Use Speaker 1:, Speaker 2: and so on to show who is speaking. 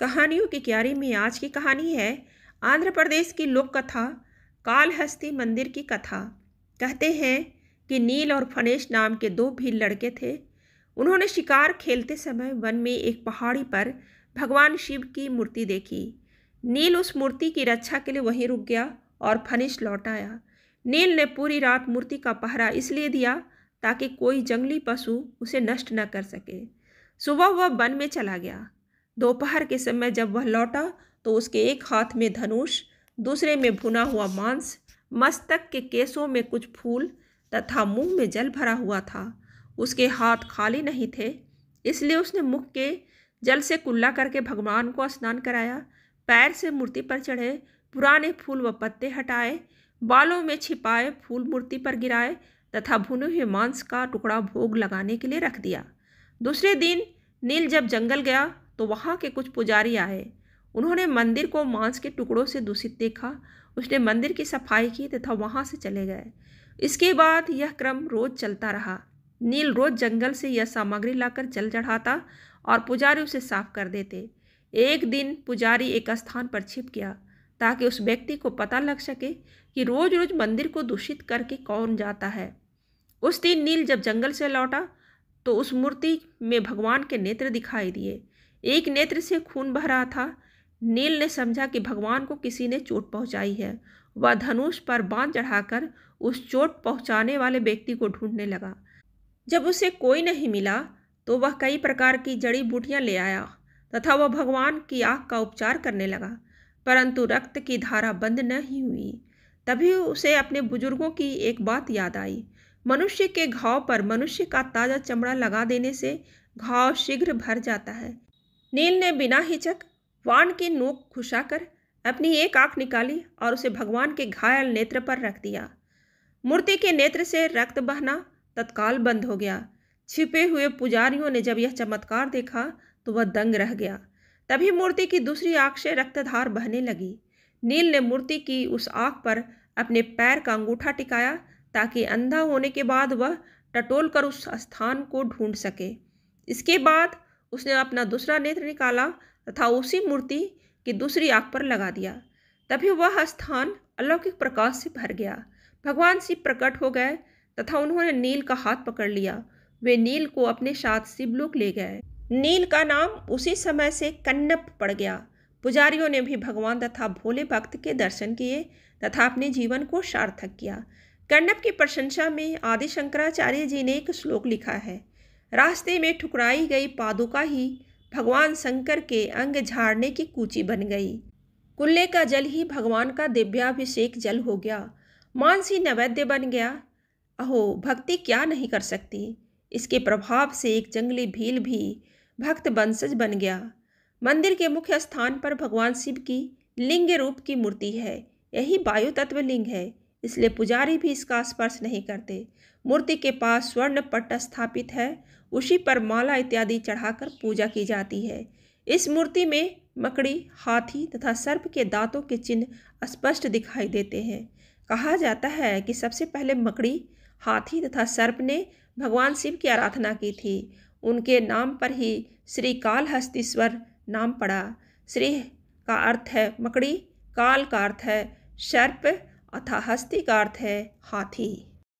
Speaker 1: कहानियों की क्यारी में आज की कहानी है आंध्र प्रदेश की लोक कथा कालहस्ती मंदिर की कथा कहते हैं कि नील और फनेश नाम के दो भील लड़के थे उन्होंने शिकार खेलते समय वन में एक पहाड़ी पर भगवान शिव की मूर्ति देखी नील उस मूर्ति की रक्षा के लिए वहीं रुक गया और फनिश लौट आया नील ने पूरी रात मूर्ति का पहरा इसलिए दिया ताकि कोई जंगली पशु उसे नष्ट न कर सके सुबह वह वन में चला गया दोपहर के समय जब वह लौटा तो उसके एक हाथ में धनुष दूसरे में भुना हुआ मांस मस्तक के केसों में कुछ फूल तथा मुंह में जल भरा हुआ था उसके हाथ खाली नहीं थे इसलिए उसने मुख के जल से कुल्ला करके भगवान को स्नान कराया पैर से मूर्ति पर चढ़े पुराने फूल व पत्ते हटाए बालों में छिपाए फूल मूर्ति पर गिराए तथा भुने हुए मांस का टुकड़ा भोग लगाने के लिए रख दिया दूसरे दिन नील जब जंगल गया तो वहाँ के कुछ पुजारी आए उन्होंने मंदिर को मांस के टुकड़ों से दूषित देखा उसने मंदिर की सफाई की तथा वहाँ से चले गए इसके बाद यह क्रम रोज चलता रहा नील रोज जंगल से यह सामग्री लाकर जल चढ़ाता और पुजारी उसे साफ कर देते एक दिन पुजारी एक स्थान पर छिप गया ताकि उस व्यक्ति को पता लग सके कि रोज रोज मंदिर को दूषित करके कौन जाता है उस दिन नील जब जंगल से लौटा तो उस मूर्ति में भगवान के नेत्र दिखाई दिए एक नेत्र से खून बह रहा था नील ने समझा कि भगवान को किसी ने चोट पहुंचाई है वह धनुष पर बांध चढ़ाकर उस चोट पहुंचाने वाले व्यक्ति को ढूंढने लगा जब उसे कोई नहीं मिला तो वह कई प्रकार की जड़ी बूटियाँ ले आया तथा वह भगवान की आँख का उपचार करने लगा परंतु रक्त की धारा बंद नहीं हुई तभी उसे अपने बुजुर्गों की एक बात याद आई मनुष्य के घाव पर मनुष्य का ताज़ा चमड़ा लगा देने से घाव शीघ्र भर जाता है नील ने बिना हिचक वाण की नोक घुसाकर अपनी एक आंख निकाली और उसे भगवान के घायल नेत्र पर रख दिया मूर्ति के नेत्र से रक्त बहना तत्काल बंद हो गया छिपे हुए पुजारियों ने जब यह चमत्कार देखा तो वह दंग रह गया तभी मूर्ति की दूसरी आंख से रक्तधार बहने लगी नील ने मूर्ति की उस आंख पर अपने पैर का अंगूठा टिकाया ताकि अंधा होने के बाद वह टटोल कर उस स्थान को ढूंढ सके इसके बाद उसने अपना दूसरा नेत्र निकाला तथा उसी मूर्ति की दूसरी आँख पर लगा दिया तभी वह स्थान अलौकिक प्रकाश से भर गया भगवान शिव प्रकट हो गए तथा उन्होंने नील का हाथ पकड़ लिया वे नील को अपने साथ शिवलोक ले गए नील का नाम उसी समय से कन्नप पड़ गया पुजारियों ने भी भगवान तथा भोले भक्त के दर्शन किए तथा अपने जीवन को सार्थक किया कन्नप की प्रशंसा में आदि शंकराचार्य जी ने एक श्लोक लिखा है रास्ते में ठुकराई गई पादुका ही भगवान शंकर के अंग झाड़ने की कूची बन गई कुल्ले का जल ही भगवान का दिव्याभिषेक जल हो गया मानसी नैवेद्य बन गया अहो भक्ति क्या नहीं कर सकती इसके प्रभाव से एक जंगली भील भी भक्त वंशज बन गया मंदिर के मुख्य स्थान पर भगवान शिव की लिंग रूप की मूर्ति है यही वायु तत्व लिंग है इसलिए पुजारी भी इसका स्पर्श नहीं करते मूर्ति के पास स्वर्ण पट्ट स्थापित है उसी पर माला इत्यादि चढ़ाकर पूजा की जाती है इस मूर्ति में मकड़ी हाथी तथा सर्प के दांतों के चिन्ह स्पष्ट दिखाई देते हैं कहा जाता है कि सबसे पहले मकड़ी हाथी तथा सर्प ने भगवान शिव की आराधना की थी उनके नाम पर ही श्री कालहस्तीश्वर नाम पड़ा श्री का अर्थ है मकड़ी काल का अर्थ है सर्प अथा हस्ती का अर्थ है हाथी